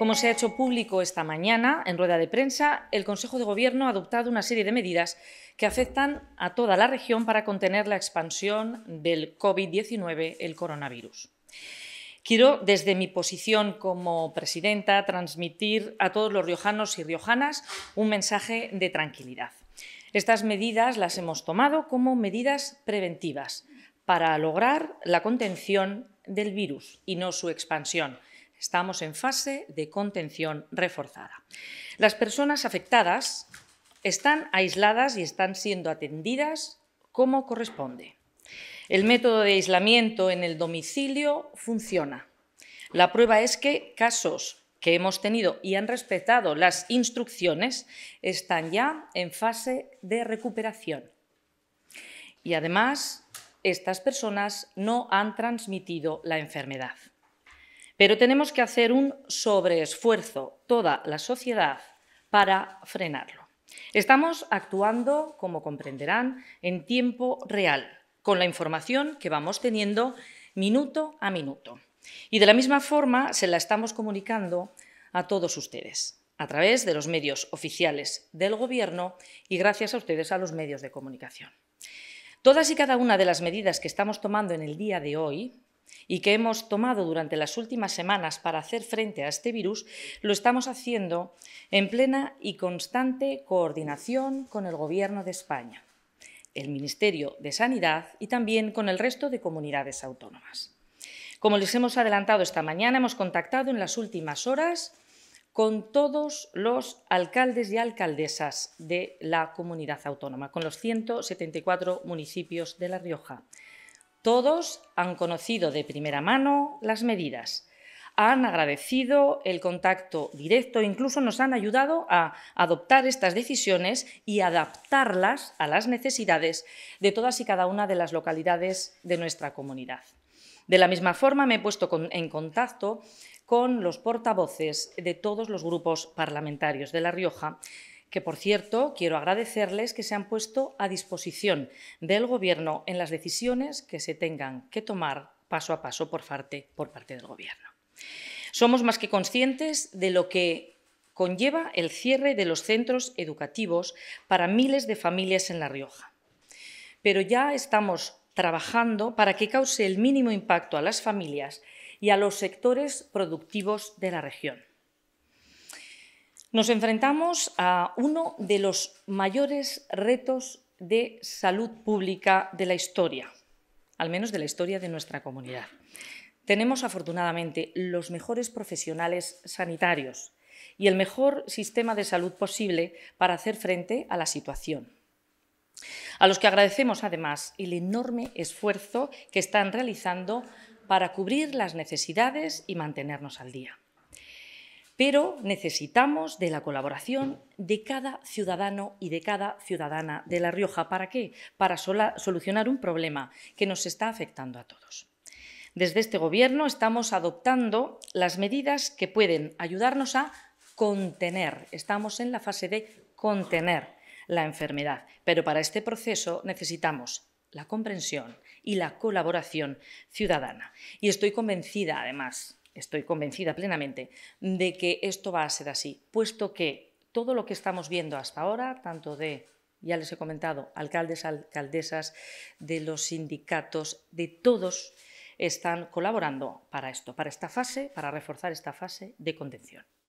Como se ha hecho público esta mañana en rueda de prensa, el Consejo de Gobierno ha adoptado una serie de medidas que afectan a toda la región para contener la expansión del COVID-19, el coronavirus. Quiero, desde mi posición como presidenta, transmitir a todos los riojanos y riojanas un mensaje de tranquilidad. Estas medidas las hemos tomado como medidas preventivas para lograr la contención del virus y no su expansión Estamos en fase de contención reforzada. Las personas afectadas están aisladas y están siendo atendidas como corresponde. El método de aislamiento en el domicilio funciona. La prueba es que casos que hemos tenido y han respetado las instrucciones están ya en fase de recuperación. Y además, estas personas no han transmitido la enfermedad. Pero tenemos que hacer un sobreesfuerzo, toda la sociedad, para frenarlo. Estamos actuando, como comprenderán, en tiempo real, con la información que vamos teniendo minuto a minuto. Y de la misma forma se la estamos comunicando a todos ustedes, a través de los medios oficiales del Gobierno y gracias a ustedes a los medios de comunicación. Todas y cada una de las medidas que estamos tomando en el día de hoy y que hemos tomado durante las últimas semanas para hacer frente a este virus, lo estamos haciendo en plena y constante coordinación con el Gobierno de España, el Ministerio de Sanidad y también con el resto de comunidades autónomas. Como les hemos adelantado esta mañana, hemos contactado en las últimas horas con todos los alcaldes y alcaldesas de la comunidad autónoma, con los 174 municipios de La Rioja, todos han conocido de primera mano las medidas, han agradecido el contacto directo, incluso nos han ayudado a adoptar estas decisiones y adaptarlas a las necesidades de todas y cada una de las localidades de nuestra comunidad. De la misma forma, me he puesto en contacto con los portavoces de todos los grupos parlamentarios de La Rioja que por cierto quiero agradecerles que se han puesto a disposición del Gobierno en las decisiones que se tengan que tomar paso a paso por parte, por parte del Gobierno. Somos más que conscientes de lo que conlleva el cierre de los centros educativos para miles de familias en La Rioja. Pero ya estamos trabajando para que cause el mínimo impacto a las familias y a los sectores productivos de la región. Nos enfrentamos a uno de los mayores retos de salud pública de la historia, al menos de la historia de nuestra comunidad. Tenemos afortunadamente los mejores profesionales sanitarios y el mejor sistema de salud posible para hacer frente a la situación. A los que agradecemos además el enorme esfuerzo que están realizando para cubrir las necesidades y mantenernos al día pero necesitamos de la colaboración de cada ciudadano y de cada ciudadana de La Rioja. ¿Para qué? Para solucionar un problema que nos está afectando a todos. Desde este Gobierno estamos adoptando las medidas que pueden ayudarnos a contener, estamos en la fase de contener la enfermedad, pero para este proceso necesitamos la comprensión y la colaboración ciudadana. Y estoy convencida, además, estoy convencida plenamente de que esto va a ser así, puesto que todo lo que estamos viendo hasta ahora, tanto de, ya les he comentado, alcaldes, alcaldesas, de los sindicatos, de todos, están colaborando para esto, para esta fase, para reforzar esta fase de contención.